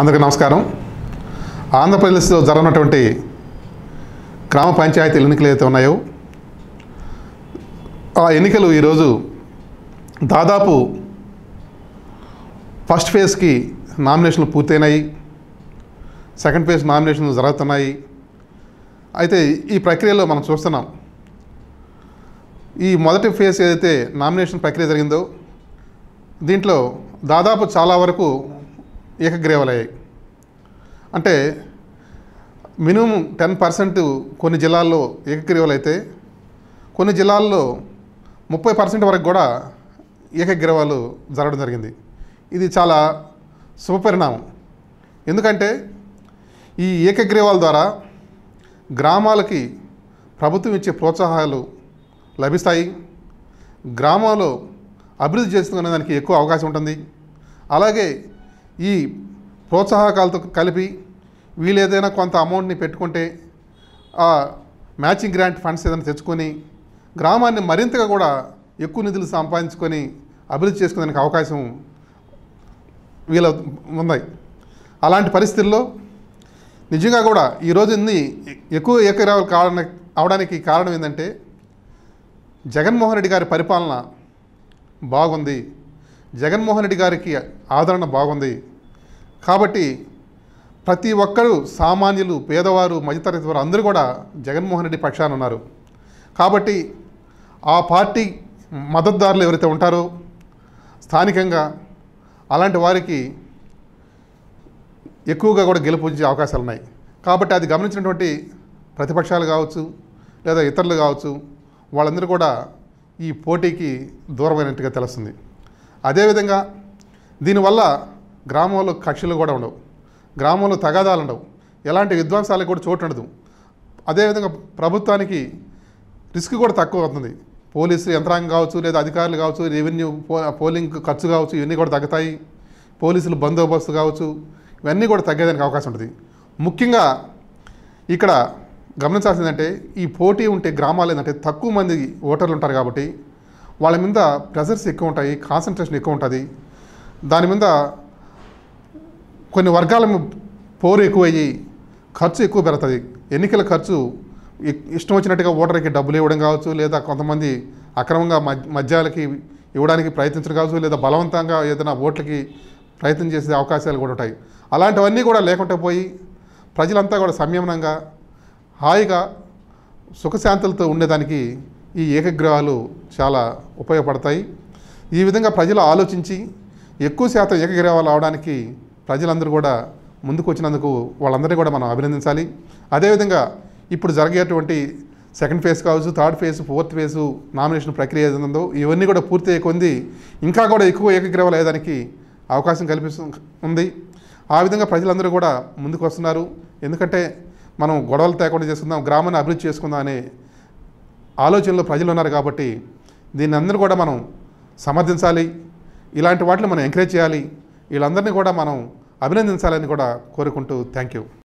అందరికీ నమస్కారం ఆంధ్రప్రదేశ్లో జరగనటువంటి గ్రామ పంచాయతీలు ఎన్నికలు ఏదైతే ఉన్నాయో ఆ ఎన్నికలు ఈరోజు దాదాపు ఫస్ట్ ఫేజ్కి నామినేషన్లు పూర్తయినాయి సెకండ్ ఫేజ్ నామినేషన్లు జరుగుతున్నాయి అయితే ఈ ప్రక్రియలో మనం చూస్తున్నాం ఈ మొదటి ఫేజ్ ఏదైతే నామినేషన్ ప్రక్రియ జరిగిందో దీంట్లో దాదాపు చాలా వరకు ఏకగ్రీవలయ్యాయి అంటే మినిమం టెన్ పర్సెంట్ కొన్ని జిల్లాల్లో ఏకగ్రీవాలైతే కొన్ని జిల్లాల్లో ముప్పై పర్సెంట్ వరకు కూడా ఏకగ్రీవాలు జరగడం జరిగింది ఇది చాలా శుభపరిణామం ఎందుకంటే ఈ ఏకగ్రీవాల ద్వారా గ్రామాలకి ప్రభుత్వం ఇచ్చే ప్రోత్సాహాలు లభిస్తాయి గ్రామంలో అభివృద్ధి చేసుకునే దానికి ఎక్కువ అవకాశం ఉంటుంది అలాగే ఈ ప్రోత్సాహకాలతో కలిపి వీలేదైనా కొంత అమౌంట్ని పెట్టుకుంటే ఆ మ్యాచింగ్ గ్రాంట్ ఫండ్స్ ఏదైనా తెచ్చుకొని గ్రామాన్ని మరింతగా కూడా ఎక్కువ నిధులు సంపాదించుకొని అభివృద్ధి చేసుకునే అవకాశం వీల ఉన్నాయి అలాంటి పరిస్థితుల్లో నిజంగా కూడా ఈరోజు ఇన్ని ఎక్కువ ఏకరావులు కావడానికి అవడానికి కారణం ఏంటంటే జగన్మోహన్ రెడ్డి గారి పరిపాలన బాగుంది జగన్మోహన్ రెడ్డి గారికి ఆదరణ బాగుంది కాబట్టి ప్రతి ఒక్కరూ సామాన్యులు పేదవారు మధ్యతరగతి వారు అందరూ కూడా జగన్మోహన్ రెడ్డి పక్షాన ఉన్నారు కాబట్టి ఆ పార్టీ మద్దతుదారులు ఎవరైతే ఉంటారో స్థానికంగా అలాంటి వారికి ఎక్కువగా కూడా గెలుపొంచే అవకాశాలు ఉన్నాయి కాబట్టి అది గమనించినటువంటి ప్రతిపక్షాలు కావచ్చు లేదా ఇతరులు కావచ్చు వాళ్ళందరూ కూడా ఈ పోటీకి దూరమైనట్టుగా తెలుస్తుంది అదేవిధంగా దీనివల్ల గ్రామంలో కక్షలు కూడా ఉండవు గ్రామంలో తగాదాలు ఉండవు ఎలాంటి విధ్వంసాలకు కూడా చోటు ఉండదు అదేవిధంగా ప్రభుత్వానికి రిస్క్ కూడా తక్కువ అవుతుంది పోలీసు యంత్రాంగం కావచ్చు లేదా అధికారులు కావచ్చు రెవెన్యూ పోలింగ్ ఖర్చు కావచ్చు ఇవన్నీ కూడా తగ్గుతాయి పోలీసులు బందోబస్తు కావచ్చు ఇవన్నీ కూడా తగ్గేదానికి అవకాశం ఉంటుంది ముఖ్యంగా ఇక్కడ గమనించాల్సింది ఈ పోటీ ఉంటే గ్రామాలు ఏంటంటే తక్కువ మంది ఓటర్లు ఉంటారు కాబట్టి వాళ్ళ మీద ప్రెజర్స్ ఎక్కువ ఉంటాయి కాన్సన్ట్రేషన్ ఎక్కువ ఉంటుంది దాని మీద కొన్ని వర్గాల పోరు ఎక్కువయ్యి ఖర్చు ఎక్కువ పెరుగుతుంది ఎన్నికల ఖర్చు ఇష్టం వచ్చినట్టుగా ఓటర్కి డబ్బులు ఇవ్వడం కావచ్చు లేదా కొంతమంది అక్రమంగా మద్యాలకి ఇవ్వడానికి ప్రయత్నించడం కావచ్చు లేదా బలవంతంగా ఏదైనా ఓట్లకి ప్రయత్నం చేసే అవకాశాలు కూడా ఉంటాయి అలాంటివన్నీ కూడా లేకుండా పోయి ప్రజలంతా కూడా సంయమనంగా హాయిగా సుఖశాంతులతో ఉండేదానికి ఈ ఏకగ్రహాలు చాలా ఉపయోగపడతాయి ఈ విధంగా ప్రజలు ఆలోచించి ఎక్కువ శాతం ఏకగ్రహాలు అవడానికి ప్రజలందరూ కూడా ముందుకు వచ్చినందుకు వాళ్ళందరినీ కూడా మనం అభినందించాలి అదేవిధంగా ఇప్పుడు జరిగేటువంటి సెకండ్ ఫేజ్ కావచ్చు third phase fourth phase nomination ప్రక్రియ ఏదో ఇవన్నీ కూడా పూర్తి కొంది ఇంకా కూడా ఎక్కువ ఏకగ్రీవాలు అయ్యేదానికి అవకాశం కల్పిస్తుంది ఉంది ఆ విధంగా ప్రజలందరూ కూడా ముందుకు వస్తున్నారు ఎందుకంటే మనం గొడవలు తేకుండా చేసుకుందాం గ్రామాన్ని అభివృద్ధి చేసుకుందాం అనే ఆలోచనలో ప్రజలు ఉన్నారు కాబట్టి దీన్ని అందరూ కూడా మనం సమర్థించాలి ఇలాంటి వాటిని మనం ఎంకరేజ్ చేయాలి వీళ్ళందరినీ కూడా మనం అభినందించాలని కూడా కోరుకుంటూ థ్యాంక్ యూ